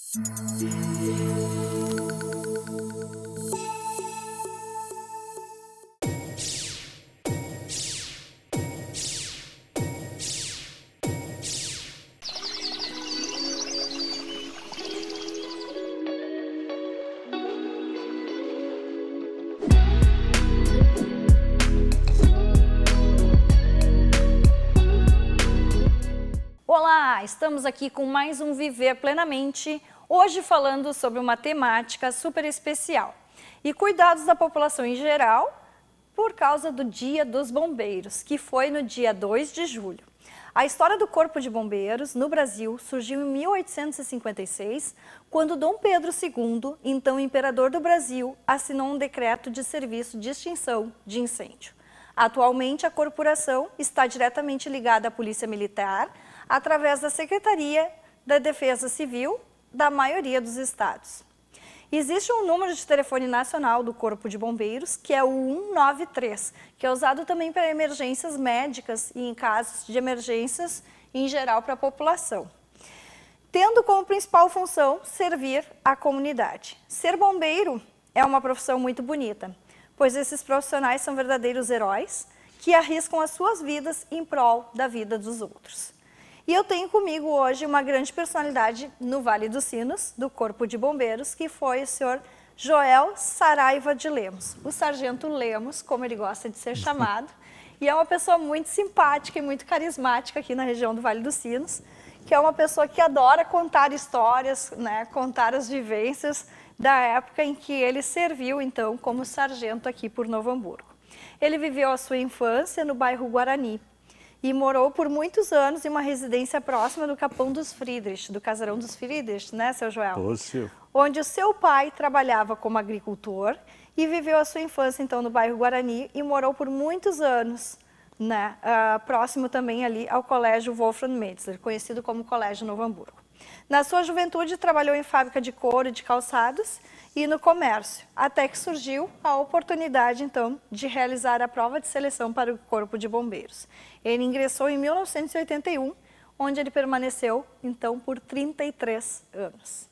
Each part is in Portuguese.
Thank you. estamos aqui com mais um Viver Plenamente, hoje falando sobre uma temática super especial e cuidados da população em geral por causa do Dia dos Bombeiros, que foi no dia 2 de julho. A história do Corpo de Bombeiros no Brasil surgiu em 1856, quando Dom Pedro II, então imperador do Brasil, assinou um decreto de serviço de extinção de incêndio. Atualmente, a corporação está diretamente ligada à Polícia Militar, através da Secretaria da Defesa Civil da maioria dos estados. Existe um número de telefone nacional do Corpo de Bombeiros, que é o 193, que é usado também para emergências médicas e em casos de emergências em geral para a população. Tendo como principal função servir a comunidade. Ser bombeiro é uma profissão muito bonita, pois esses profissionais são verdadeiros heróis que arriscam as suas vidas em prol da vida dos outros. E eu tenho comigo hoje uma grande personalidade no Vale dos Sinos, do Corpo de Bombeiros, que foi o senhor Joel Saraiva de Lemos. O sargento Lemos, como ele gosta de ser chamado, e é uma pessoa muito simpática e muito carismática aqui na região do Vale dos Sinos, que é uma pessoa que adora contar histórias, né, contar as vivências da época em que ele serviu, então, como sargento aqui por Novo Hamburgo. Ele viveu a sua infância no bairro Guarani, e morou por muitos anos em uma residência próxima do Capão dos Friedrich, do Casarão dos Friedrich, né, seu Joel? Possível. Onde o seu pai trabalhava como agricultor e viveu a sua infância, então, no bairro Guarani e morou por muitos anos, né, uh, próximo também ali ao Colégio Wolfram Metzler, conhecido como Colégio Novo Hamburgo. Na sua juventude, trabalhou em fábrica de couro e de calçados e no comércio, até que surgiu a oportunidade, então, de realizar a prova de seleção para o Corpo de Bombeiros. Ele ingressou em 1981, onde ele permaneceu, então, por 33 anos.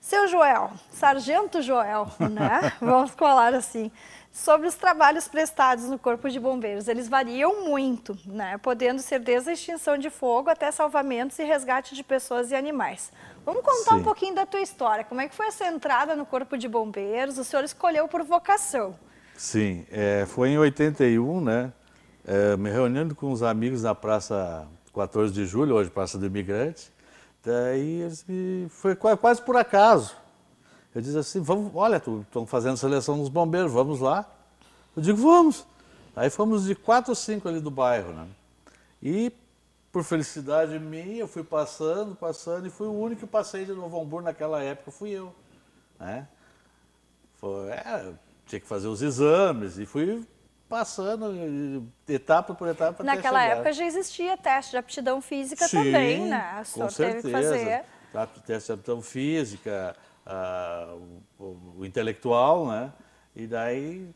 Seu Joel, Sargento Joel, né? Vamos falar assim. Sobre os trabalhos prestados no Corpo de Bombeiros, eles variam muito, né? Podendo ser desde extinção de fogo até salvamentos e resgate de pessoas e animais. Vamos contar Sim. um pouquinho da tua história. Como é que foi essa entrada no Corpo de Bombeiros? O senhor escolheu por vocação. Sim, é, foi em 81, né? É, me reunindo com os amigos na Praça 14 de Julho, hoje Praça do Imigrante. Daí eles me... foi quase por acaso. Eu disse assim, vamos, olha, estão fazendo seleção dos bombeiros, vamos lá. Eu digo, vamos. Aí fomos de quatro ou cinco ali do bairro, né? E por felicidade minha, eu fui passando, passando, e fui o único que passei de Novo Hamburgo naquela época, fui eu. Né? Foi, é, tinha que fazer os exames, e fui passando etapa por etapa. Naquela época já existia teste de aptidão física Sim, também, né? A com certeza. teve que fazer. Tá, teste de aptidão física, a, o, o intelectual, né? E daí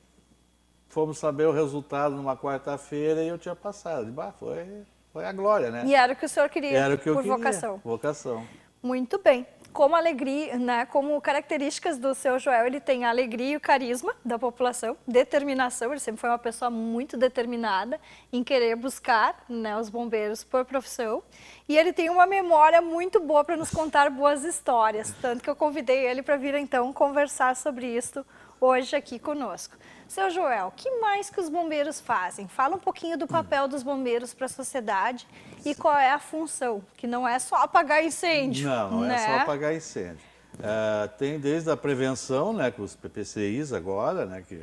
fomos saber o resultado numa quarta-feira e eu tinha passado. E, bah, foi foi a glória, né? E era o que o senhor queria, era o que eu por queria. vocação. Vocação. Muito bem. Como alegria, né, como características do seu Joel, ele tem a alegria e o carisma da população, determinação, ele sempre foi uma pessoa muito determinada em querer buscar né, os bombeiros por profissão. E ele tem uma memória muito boa para nos contar boas histórias, tanto que eu convidei ele para vir então conversar sobre isso hoje aqui conosco. Seu Joel, que mais que os bombeiros fazem? Fala um pouquinho do papel dos bombeiros para a sociedade e qual é a função, que não é só apagar incêndio. Não, não é né? é só apagar incêndio. É, tem desde a prevenção, né, com os PPCIs agora, né, que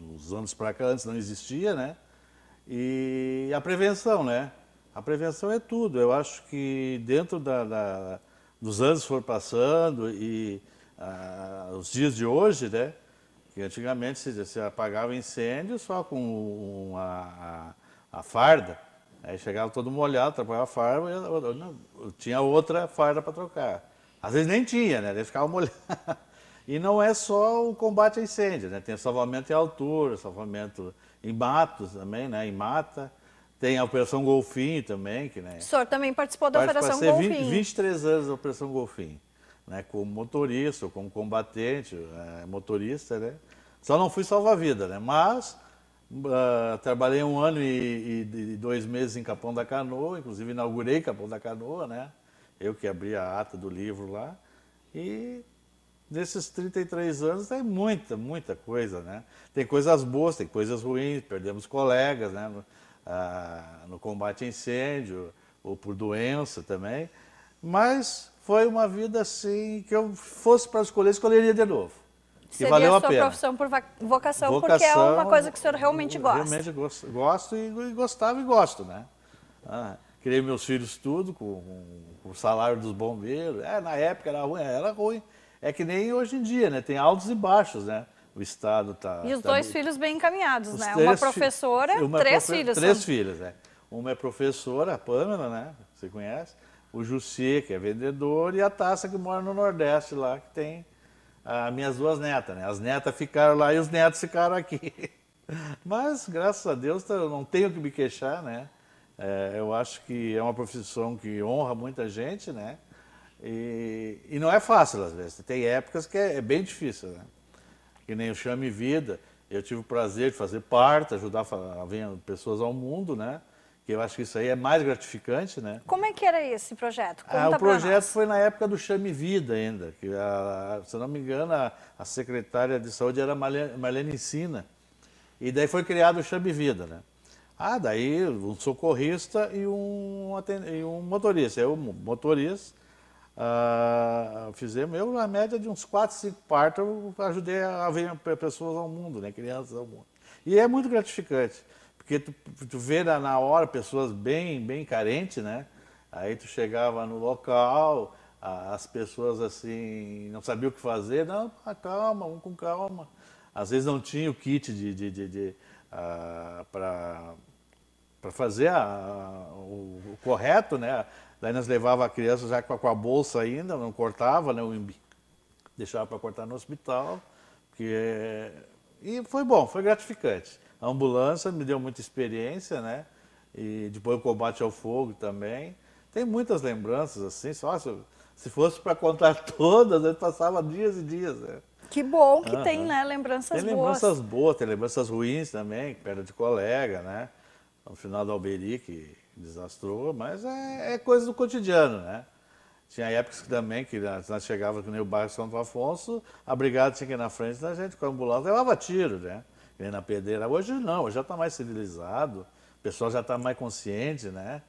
nos anos para cá antes não existia, né, e a prevenção, né, a prevenção é tudo. Eu acho que dentro da, da, dos anos que foram passando e ah, os dias de hoje, né, que antigamente se, se apagava incêndio só com uma, a, a farda. Aí chegava todo molhado, atrapalhava a farda, e, tinha outra farda para trocar. Às vezes nem tinha, né? Ele ficava molhado. E não é só o combate a incêndio, né? Tem salvamento em altura, salvamento em matos também, né? Em mata. Tem a Operação Golfinho também, que né? O senhor também participou da Operação Golfinho. 20, 23 anos da Operação Golfinho né, como motorista, ou como combatente, é, motorista, né? Só não fui salva-vida, né? Mas uh, trabalhei um ano e, e, e, dois meses em Capão da Canoa, inclusive inaugurei Capão da Canoa, né? Eu que abri a ata do livro lá. E nesses 33 anos tem é muita, muita coisa, né? Tem coisas boas, tem coisas ruins, perdemos colegas, né? uh, no combate a incêndio ou por doença também, mas foi uma vida assim que eu fosse para escolher, escolheria de novo. Seria valeu a, sua a sua profissão por vocação, vocação, porque é uma coisa que o senhor realmente gosta. Realmente gosto, gosto e, gostava e gosto, né? Ah, criei meus filhos tudo com, com, o salário dos bombeiros. É, na época era ruim, era ruim. É que nem hoje em dia, né? Tem altos e baixos, né? O Estado está... E os tá dois muito... filhos bem encaminhados, os né? Uma professora, uma três profe... filhos. Três são... filhos, né? Uma é professora, a Pâmela, né? Você conhece o Jussier, que é vendedor, e a Taça, que mora no Nordeste lá, que tem as ah, minhas duas netas, né? As netas ficaram lá e os netos ficaram aqui. Mas, graças a Deus, eu não tenho que me queixar, né? É, eu acho que é uma profissão que honra muita gente, né? E, e não é fácil, às vezes. Tem épocas que é, é bem difícil, né? Que nem o Chame Vida. Eu tive o prazer de fazer parte, ajudar a, a pessoas ao mundo, né? que eu acho que isso aí é mais gratificante, né? Como é que era esse projeto? Conta ah, o projeto nós. foi na época do Chame Vida ainda, que a, se não me engano a, a secretária de saúde era Marlene, Marlene Ensina, e daí foi criado o Chame Vida, né? Ah, daí um socorrista e um, e um motorista, eu motorista, ah, fizemos, eu na média de uns 4, 5 partos, eu ajudei a, a ver pessoas ao mundo, né, crianças ao mundo. E é muito gratificante. Porque tu, tu vê na hora pessoas bem, bem carentes, né? Aí tu chegava no local, as pessoas assim, não sabiam o que fazer, não, calma, vamos com calma. Às vezes não tinha o kit de, de, de, de uh, ah, para fazer a, o, o, correto, né? Daí nós levava a criança já com a, com a bolsa ainda, não cortava, né? O imbi, deixava para cortar no hospital. Porque... E foi bom, foi gratificante. A ambulância me deu muita experiência, né? E depois o combate ao fogo também. Tem muitas lembranças, assim, só se, se fosse para contar todas, eu passava dias e dias. Né? Que bom que tem, né? Lembranças boas. Tem lembranças boas. boas, tem lembranças ruins também, perda de colega, né? No final da Alberi, que desastrou, mas é, é coisa do cotidiano, né? Tinha épocas que também, que nós chegávamos no bairro Santo Afonso, a brigada tinha que ir na frente da gente com a ambulância, levava tiro, né? na pedreira. Hoje não, já está mais civilizado, o pessoal já está mais consciente, né?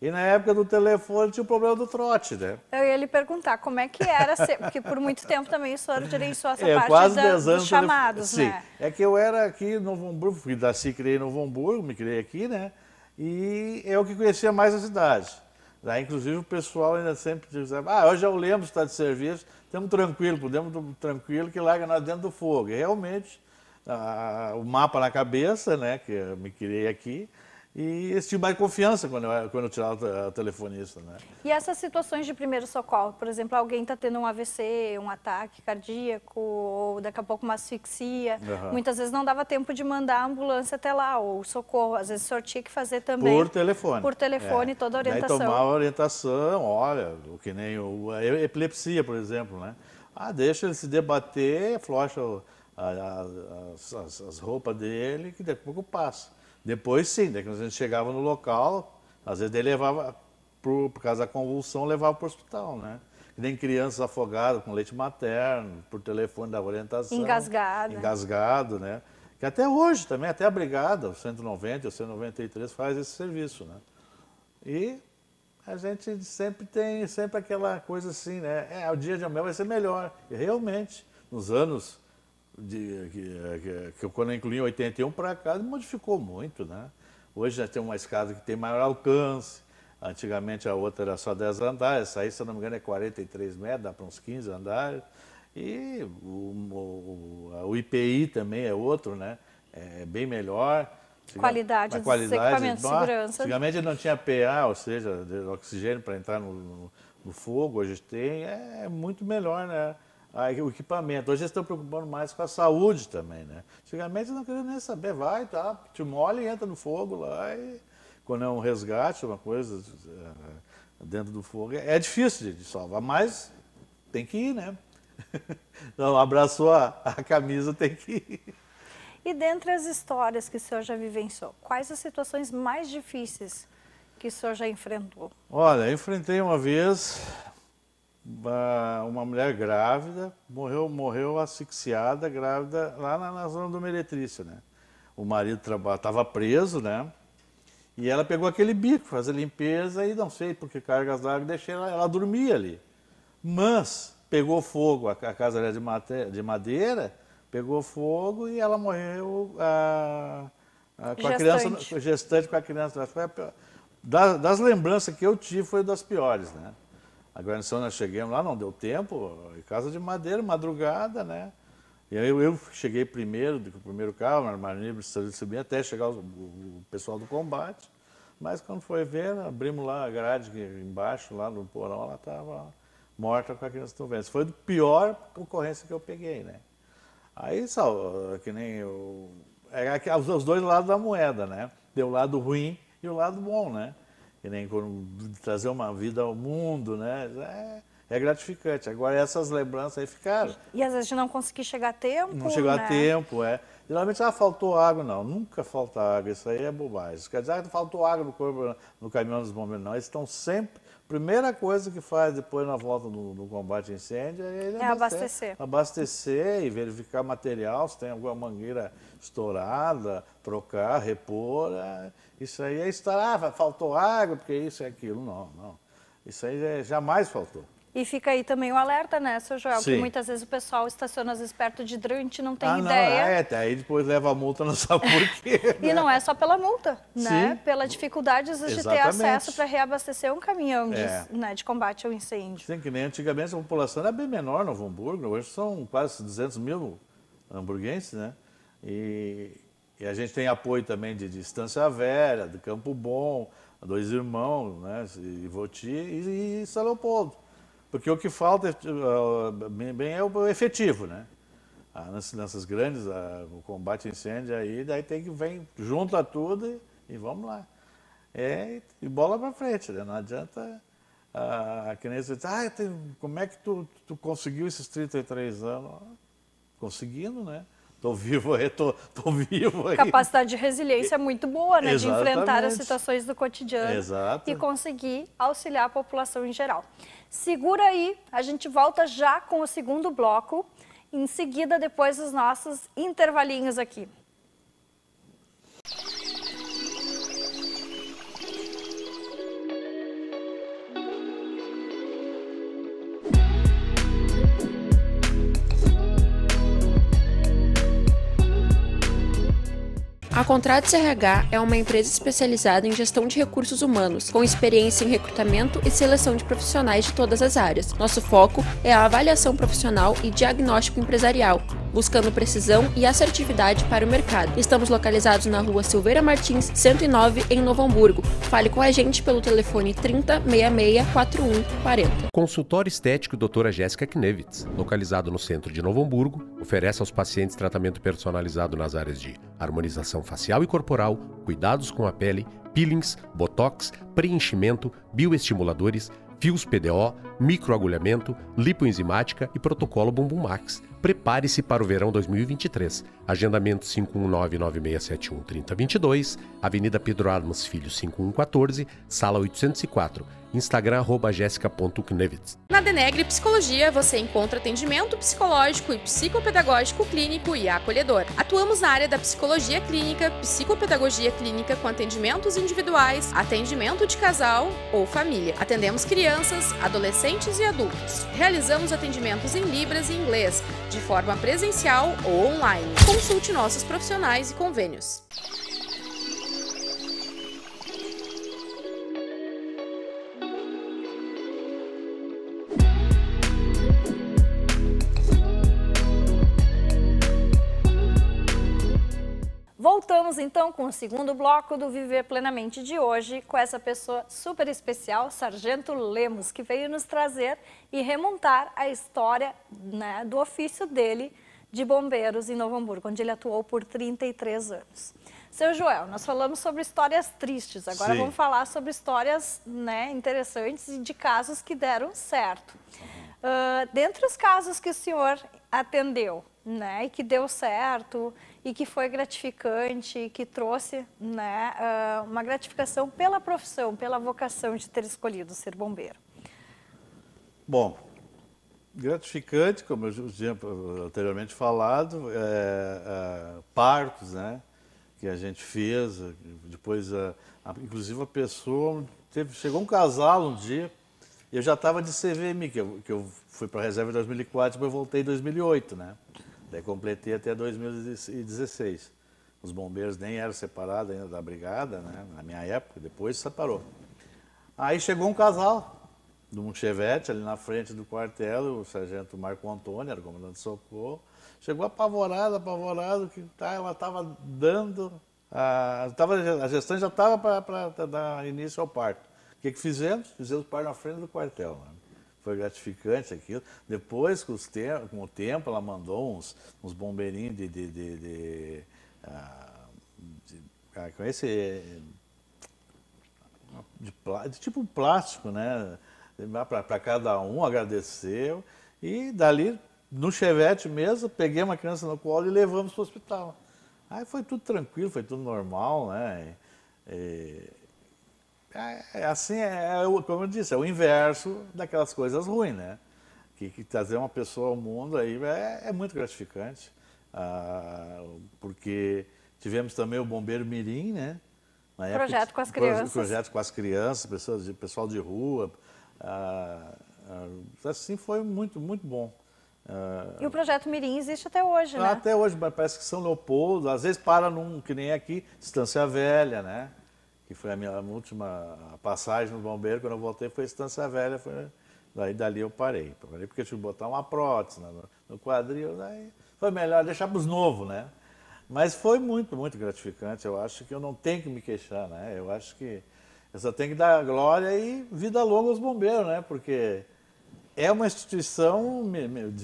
E na época do telefone tinha o problema do trote, né? Eu ia lhe perguntar como é que era, ser, porque por muito tempo também o senhor gerenciou essa é, parte quase da, dos chamados, né? é que eu era aqui no Hamburgo, fui da se criei no Hamburgo, me criei aqui, né? E eu é que conhecia mais a cidade. Daí, inclusive, o pessoal ainda sempre dizia, ah, hoje eu lembro, está de serviço, estamos tranquilo, podemos tranquilo que larga nós dentro do fogo. E realmente o mapa na cabeça, né, que eu me criei aqui, e esse tipo mais confiança quando eu, quando eu tirava o telefonista, né? E essas situações de primeiro socorro, por exemplo, alguém está tendo um AVC, um ataque cardíaco, ou daqui a pouco uma asfixia, uhum. muitas vezes não dava tempo de mandar a ambulância até lá, ou socorro, às vezes só tinha que fazer também... Por telefone. Por telefone, é. toda a orientação. Daí tomar a orientação, olha, o que nem o, a epilepsia, por exemplo, né? Ah, deixa ele se debater, flocha... O as, as, as roupas dele, que daqui a pouco passa. Depois sim, daqui a gente chegava no local, às vezes ele levava, por, por causa da convulsão, levava para o hospital, né? nem crianças afogadas com leite materno, por telefone da orientação. Engasgado. Engasgado, né? Que até hoje também, até a brigada, o 190 e o 193 faz esse serviço, né? E a gente sempre tem sempre aquela coisa assim, né? É, o dia de amanhã vai ser melhor. E realmente, nos anos de, que, que, quando incluí em 81 para cá, modificou muito, né? Hoje já tem uma escada que tem maior alcance, antigamente a outra era só 10 andares, essa aí, se não me engano, é 43 metros, dá para uns 15 andares. E o, o, o IPI também é outro, né? É, é bem melhor. Qualidade, dos equipamentos, de segurança. Antigamente não tinha PA, ou seja, oxigênio para entrar no, no, no fogo, hoje tem, é muito melhor, né? Ah, o equipamento. Hoje eles estão preocupando mais com a saúde também, né? Antigamente não queriam nem saber, vai, tá, te molha e entra no fogo lá e quando é um resgate, uma coisa eh, dentro do fogo, é difícil de salvar, mas tem que ir, né? Então abraçou a, a camisa, tem que ir. E dentre as histórias que o senhor já vivenciou, quais as situações mais difíceis que o senhor já enfrentou? Olha, enfrentei uma vez uma, uma mulher grávida, morreu, morreu asfixiada, grávida, lá na, na zona do Meretrício, né? O marido estava preso, né? E ela pegou aquele bico, fazer limpeza e não sei porque cargas d'água, deixei ela, ela dormia ali. Mas pegou fogo, a, a casa era de, mate, de madeira, pegou fogo e ela morreu a, a, com gestante. a criança, gestante com a criança. Das, das lembranças que eu tive, foi das piores, né? A nós chegamos lá, não deu tempo, casa de madeira, madrugada, né? E aí eu, eu cheguei primeiro, do primeiro carro, armário subir até chegar o, o, pessoal do combate. Mas quando foi ver, abrimos lá a grade embaixo, lá no porão, ela estava morta com a criança doença. Foi a pior ocorrência que eu peguei, né? Aí, só, que nem é, é eu... os dois lados da moeda, né? Deu o lado ruim e o lado bom, né? que nem trazer uma vida ao mundo, né? É, é gratificante. Agora essas lembranças aí ficaram. E, e às vezes não consegui chegar a tempo. Não chegou né? a tempo, é. Geralmente, ah, faltou água. Não, nunca falta água. Isso aí é bobagem. Quer dizer, ah, faltou água no, corpo, no caminhão dos bombeiros. Não, eles estão sempre primeira coisa que faz depois na volta do, do combate a incêndio é, ele é abastecer. Abastecer e verificar material, se tem alguma mangueira estourada, trocar, repor. É, isso aí é estar, ah, faltou água, porque isso e aquilo. Não, não. Isso aí é, jamais faltou. E fica aí também o alerta, né, seu Joel? Sim. Que muitas vezes o pessoal estaciona às vezes perto de hidrante, não tem ah, ideia. Não, é, até aí depois leva a multa, não sabe por quê. Né? e não é só pela multa, né? Sim. Pela dificuldade às vezes, de ter acesso para reabastecer um caminhão de, é. né, de combate ao incêndio. Sim, que nem antigamente a população era bem menor no Hamburgo, hoje são quase 200 mil hamburguenses, né? E, e a gente tem apoio também de, Distância Estância Velha, do Campo Bom, Dois Irmãos, né? Ivoti e, e São Leopoldo. Porque o que falta é, ah, bem é o efetivo, né? Ah, nessas grandes, ah, o combate a incêndio aí, daí tem que vem junto a tudo e, vamos lá. É, e bola para frente, né? Não adianta a, criança dizer, ah, como é que tu, tu conseguiu esses 33 anos? Conseguindo, né? Estou vivo aí, estou vivo aí. Capacidade de resiliência é muito boa, né? Exatamente. De enfrentar as situações do cotidiano Exato. e conseguir auxiliar a população em geral. Segura aí, a gente volta já com o segundo bloco. Em seguida, depois os nossos intervalinhos aqui. A Contrato CRH é uma empresa especializada em gestão de recursos humanos, com experiência em recrutamento e seleção de profissionais de todas as áreas. Nosso foco é a avaliação profissional e diagnóstico empresarial, buscando precisão e assertividade para o mercado. Estamos localizados na rua Silveira Martins, 109, em Novo Hamburgo. Fale com a gente pelo telefone 3066 4140. Consultório Estético Doutora Jéssica Knevitz, localizado no centro de Novo Hamburgo, oferece aos pacientes tratamento personalizado nas áreas de harmonização facial e corporal, cuidados com a pele, peelings, botox, preenchimento, bioestimuladores, fios PDO, microagulhamento, lipoenzimática e protocolo Bumbum Max prepare-se para o verão 2023. Agendamento 519-9671-3022, Avenida Pedro Armas Filho 5114, Sala 804. Instagram, arroba jessica.knevitz. Na Denegre Psicologia, você encontra atendimento psicológico e psicopedagógico clínico e acolhedor. Atuamos na área da psicologia clínica, psicopedagogia clínica com atendimentos individuais, atendimento de casal ou família. Atendemos crianças, adolescentes e adultos. Realizamos atendimentos em libras e inglês, de forma presencial ou online. Consulte nossos profissionais e convênios. Vamos então com o segundo bloco do Viver Plenamente de hoje, com essa pessoa super especial, Sargento Lemos, que veio nos trazer e remontar a história né, do ofício dele de bombeiros em Novo Hamburgo, onde ele atuou por 33 anos. Seu Joel, nós falamos sobre histórias tristes, agora Sim. vamos falar sobre histórias né, interessantes e de casos que deram certo. Uh, dentre os casos que o senhor atendeu, né, e que deu certo e que foi gratificante, que trouxe né, ah, uma gratificação pela profissão, pela vocação de ter escolhido ser bombeiro? Bom, gratificante, como eu tinha anteriormente falado, é, é, partos, né, que a gente fez, depois, a, a, inclusive a pessoa, teve, chegou um casal um dia, eu já estava de CVM, que eu, que eu fui para a reserva em 2004, depois voltei em 2008, né? Daí completei até 2016. Os bombeiros nem eram separados ainda da brigada, né? Na minha época, depois separou. Aí chegou um casal de um chevette ali na frente do quartel, o sargento Marco Antônio, era o comandante de socorro. Chegou apavorado, apavorado, que tá, ela estava dando. A, tava, a gestante já estava para dar início ao parto. O que, que fizemos? Fizemos parto na frente do quartel. Né? foi gratificante aquilo. Depois, com, tempos, com o tempo, ela mandou uns, uns bombeirinhos de. de, de, de, ah, de ah, com é esse. De, de tipo plástico, né? Para cada um, agradeceu. E dali, no chevette mesmo, peguei uma criança no colo e levamos para o hospital. Aí foi tudo tranquilo, foi tudo normal, né? E, e, é, é, assim, é, é, como eu disse, é o inverso daquelas coisas ruins, né? Que, que trazer uma pessoa ao mundo aí é, é muito gratificante, ah, porque tivemos também o Bombeiro Mirim, né? Na época, projeto com as crianças. Projeto com as crianças, pessoas de, pessoal de rua. Ah, ah, assim, foi muito, muito bom. Ah, e o projeto Mirim existe até hoje, né? Até hoje, mas parece que São Leopoldo, às vezes para num, que nem aqui, distância Velha, né? que foi a minha última passagem no bombeiro, quando eu voltei foi Estância Velha, foi... daí dali eu parei. Parei porque eu tive que botar uma prótese no, no quadril, daí foi melhor deixar para os novos, né? Mas foi muito, muito gratificante, eu acho que eu não tenho que me queixar, né? Eu acho que eu só tenho que dar glória e vida longa aos bombeiros, né? Porque é uma instituição,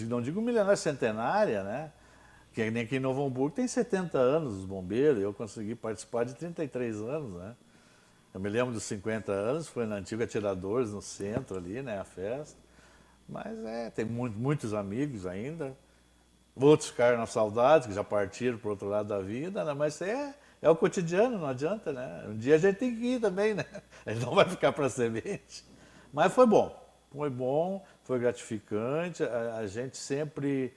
não digo milionária, centenária, né? É que nem aqui em Novo Hamburgo tem 70 anos os bombeiros, eu consegui participar de 33 anos, né? Eu me lembro dos 50 anos, foi na antiga Tiradores, no centro ali, né, a festa. Mas é, tem muito, muitos amigos ainda. Outros ficaram na saudade, que já partiram para outro lado da vida, né? mas é, é o cotidiano, não adianta, né? Um dia a gente tem que ir também, né? A gente não vai ficar para semente. Mas foi bom, foi bom, foi gratificante. A, a, gente sempre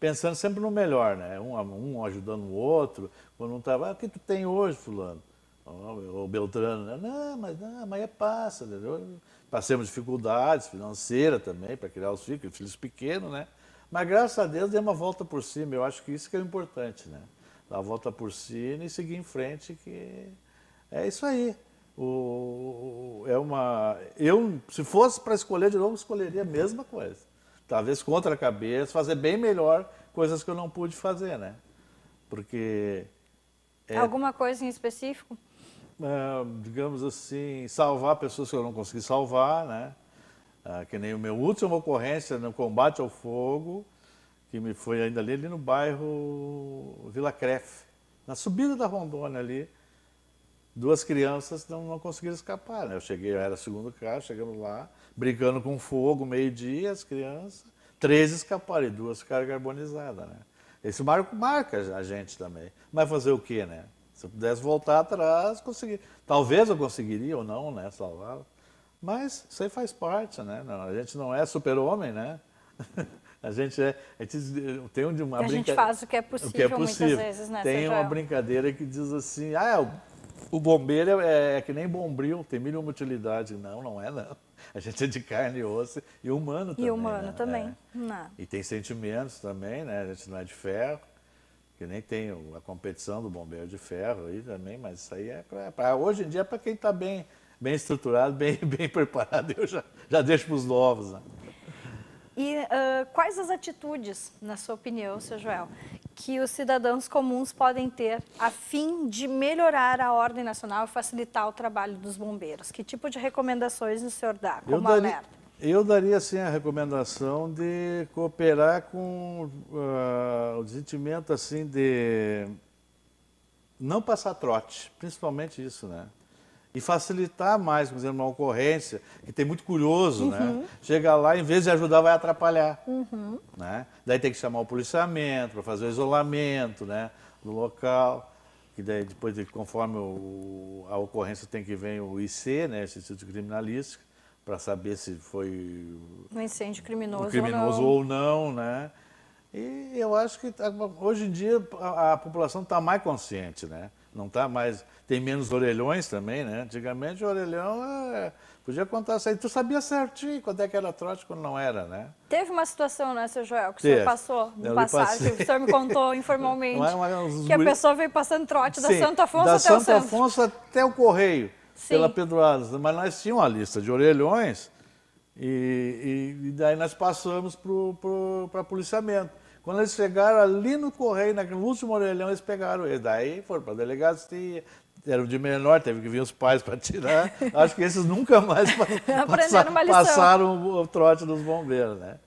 pensando sempre no melhor, né? Um, um ajudando o outro. Quando um estava, tá, ah, o que tu tem hoje, fulano? O Beltrano, né? não, mas não, amanhã é passa. passamos Passemos dificuldades financeiras também para criar os filhos, filhos pequenos, né? Mas graças a Deus deu uma volta por cima. Eu acho que isso que é o importante, né? Dar a volta por cima e seguir em frente, que é isso aí. O, é uma. Eu, se fosse para escolher de novo, escolheria a mesma coisa. Talvez contra a cabeça, fazer bem melhor coisas que eu não pude fazer, né? Porque. É... Alguma coisa em específico? É, digamos assim, salvar pessoas que eu não consegui salvar, né? É, que nem o meu última ocorrência no combate ao fogo, que me foi ainda ali, ali no bairro Vila Crefe, na subida da Rondônia ali, duas crianças não, não conseguiram escapar. Né? Eu cheguei, era segundo carro, chegamos lá, brigando com fogo, meio-dia, as crianças, três escaparam e duas ficaram carbonizadas. Né? Esse marco marca a gente também. Mas fazer o quê, né? Se eu pudesse voltar atrás, conseguir. Talvez eu conseguiria ou não, né, salvá-la. Mas isso aí faz parte, né? Não, a gente não é super-homem, né? A gente, é, a gente tem uma brincadeira. A gente faz o que é possível, que é possível. muitas vezes, né? Tem uma brincadeira que diz assim: ah, é, o, o bombeiro é, é, é, que nem bombril, tem mil uma utilidade. Não, não é, não. A gente é de carne e osso e humano também. E humano né? também. É. E tem sentimentos também, né? A gente não é de ferro que nem tem a competição do bombeiro de ferro aí também, mas isso aí é para hoje em dia é para quem está bem, bem estruturado, bem, bem preparado, eu já, já deixo para os novos. Né? E uh, quais as atitudes, na sua opinião, seu Joel, que os cidadãos comuns podem ter a fim de melhorar a ordem nacional e facilitar o trabalho dos bombeiros? Que tipo de recomendações o senhor dá como eu daria, alerta? Eu daria sim a recomendação de cooperar com uh, o sentimento assim de não passar trote, principalmente isso, né? E facilitar mais, por exemplo, uma ocorrência, que tem muito curioso, né? uhum. né? Chega lá, em vez de ajudar, vai atrapalhar. Uhum. Né? Daí tem que chamar o policiamento para fazer o isolamento né? do local que daí depois, conforme o, a ocorrência tem que vir o IC, né, Instituto Criminalístico, para saber se foi um incêndio criminoso, um criminoso ou, não. ou não, né? E eu acho que tá, hoje em dia a, população está mais consciente, né? Não está mais tem menos orelhões também, né? Antigamente o orelhão é, podia contar isso aí. Tu sabia certinho quando é que era trote quando não era, né? Teve uma situação, né, seu Joel, que o senhor passou no passagem, o senhor me contou informalmente, que a pessoa veio passando trote Sim, da Santa Afonso da até Santo o Santa Afonso até o Correio pela Pedroadas. Mas nós tínhamos uma lista de orelhões e, e, e daí nós passamos para policiamento. Quando eles chegaram ali no correio, naquele último orelhão, eles pegaram e Daí foram para a delegacia, eram de menor, teve que vir os pais para tirar. Acho que esses nunca mais passaram, passaram o trote dos bombeiros, né?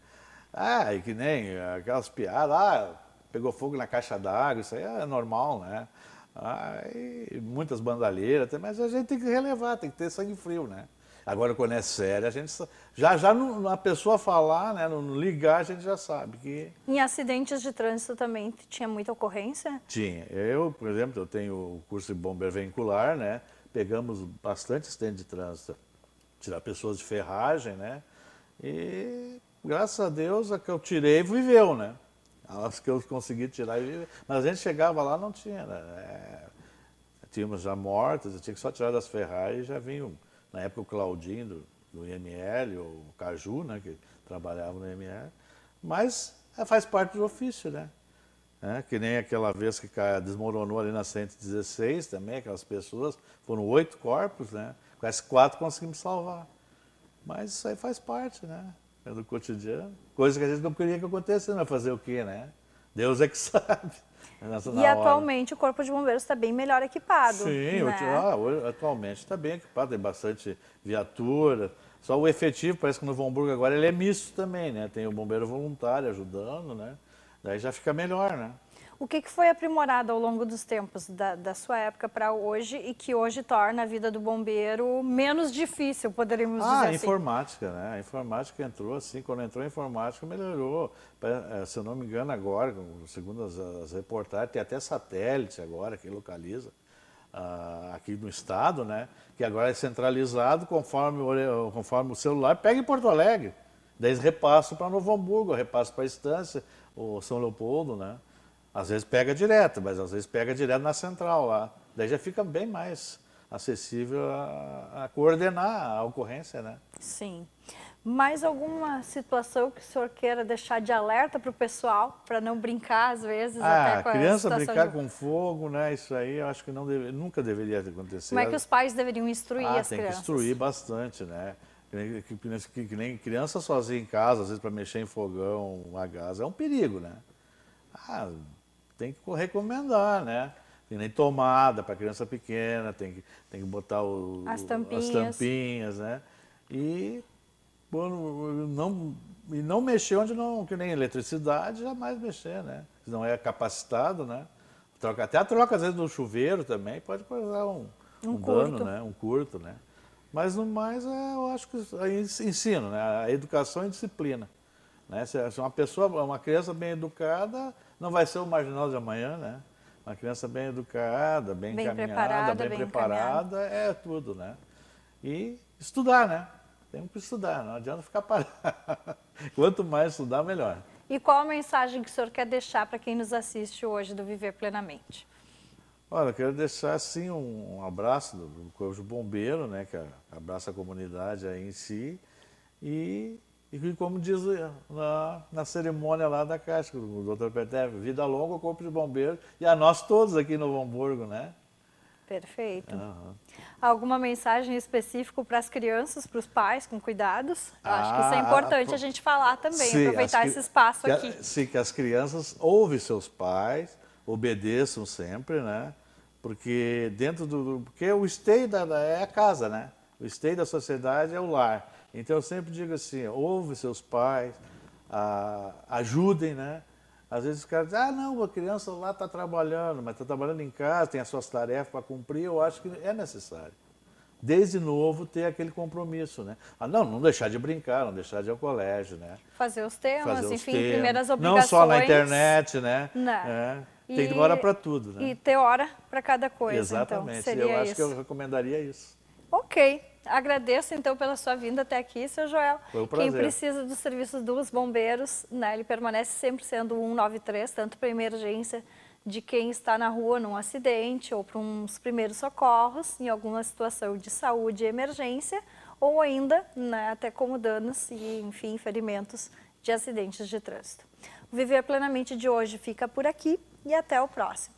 Ah, e que nem aquelas piadas, ah, pegou fogo na caixa d'água, isso aí é normal, né? muitas bandalheiras, mas a gente tem que relevar, tem que ter sangue frio, né? Agora, quando é sério, a gente já já a pessoa falar, né, No ligar, a gente já sabe que. Em acidentes de trânsito também tinha muita ocorrência? Tinha. Eu, por exemplo, eu tenho o curso de bombeiro veicular, né? Pegamos bastante acidente de trânsito, tirar pessoas de ferragem, né? E graças a Deus a que eu tirei viveu, né? As que eu consegui tirar. Mas a gente chegava lá, não tinha. Né? É, tínhamos já mortas, eu tinha que só tirar das ferragens e já vinham. Na época, o Claudinho do, do IML, ou o Caju, né, que trabalhava no IML. Mas é, faz parte do ofício, né? É, que nem aquela vez que desmoronou ali na 116 também, aquelas pessoas, foram oito corpos, né? Com quatro conseguimos salvar. Mas isso aí faz parte, né? é do cotidiano. Coisa que a gente não queria que acontecesse, mas né? fazer o quê, né? Deus é que sabe. É e atualmente hora. o Corpo de Bombeiros está bem melhor equipado. Sim, né? ah, hoje, atualmente está bem equipado, tem bastante viatura. Só o efetivo, parece que no Vomburgo agora ele é misto também, né? Tem o bombeiro voluntário ajudando, né? Daí já fica melhor, né? O que, que foi aprimorado ao longo dos tempos, da, da sua época para hoje, e que hoje torna a vida do bombeiro menos difícil, poderíamos ah, dizer assim? Ah, informática, né? A informática entrou assim, quando entrou a informática melhorou. Eh, se eu não me engano agora, segundo as, as reportagens, tem até satélite agora que localiza. Uh, aqui no estado, né? Que agora é centralizado conforme, conforme o celular pega em Porto Alegre. Daí repasso para Novo Hamburgo, repasso para a Estância, ou São Leopoldo, né? Às vezes pega direto, mas às vezes pega direto na central lá. Daí já fica bem mais acessível a, a coordenar a ocorrência, né? Sim. Mais alguma situação que o senhor queira deixar de alerta para o pessoal, para não brincar às vezes ah, até com a criança brincar de... com fogo, né? Isso aí eu acho que não deve, nunca deveria acontecer. Como é que os pais deveriam instruir ah, as tem crianças? Tem que instruir bastante, né? Que, que, que nem criança sozinha em casa, às vezes para mexer em fogão, a gás, é um perigo, né? Ah, tem que recomendar, né? Tem nem tomada para criança pequena, tem que, tem que botar o, as, tampinhas. as tampinhas, né? E não, e não mexer onde não, que nem eletricidade, jamais mexer, né? Se não é capacitado, né? Troca, até a troca, às vezes, do chuveiro também pode causar um, um, um dano, né? Um curto, né? Mas no mais, é, eu acho que é ensino, né? A educação e é disciplina. Né? Se uma pessoa, uma criança bem educada, não vai ser o marginal de amanhã, né? Uma criança bem educada, bem, bem preparada, bem, bem preparada, é tudo, né? E estudar, né? Temos que estudar, não adianta ficar parado. Quanto mais estudar, melhor. E qual a mensagem que o senhor quer deixar para quem nos assiste hoje do Viver Plenamente? Olha, eu quero deixar assim um abraço do, do Corpo Bombeiro, né, que abraça a comunidade aí em si, e e como diz na, eh, na cerimônia lá da Caixa, o doutor Peteve, vida longa, corpo de bombeiro e a nós todos aqui no Hamburgo, né? Perfeito. Uhum. Alguma mensagem específica para as crianças, para os pais, com cuidados? Ah, acho que isso é ah, importante a gente falar também, sim, aproveitar que, esse espaço que, aqui. Sim, que as crianças ouvem seus pais, obedeçam sempre, né? Porque dentro do... Porque o esteio da, é a casa, né? O esteio da sociedade é o lar. Então eu sempre digo assim, ouve seus pais, ajudem, né? Às vezes os caras dizem, ah, não, a criança lá está trabalhando, mas está trabalhando em casa, tem as suas tarefas para cumprir, eu acho que é necessário. Desde novo ter aquele compromisso, né? Ah, não, não deixar de brincar, não deixar de ir ao colégio, né? Fazer os temas, Fazer os enfim, temas. primeiras obrigações. Não só na internet, né? Não. Né? É, tem e, hora para tudo, né? E ter hora para cada coisa, Exatamente. então. Exatamente, eu isso. acho que eu recomendaria isso. Ok. Agradeço então pela sua vinda até aqui, seu Joel. Foi um prazer. Quem precisa dos serviços dos bombeiros, né, ele permanece sempre sendo 193, tanto para emergência de quem está na rua num acidente ou para uns primeiros socorros em alguma situação de saúde e emergência, ou ainda né, até como danos e, enfim, ferimentos de acidentes de trânsito. O Viver Plenamente de hoje fica por aqui e até o próximo.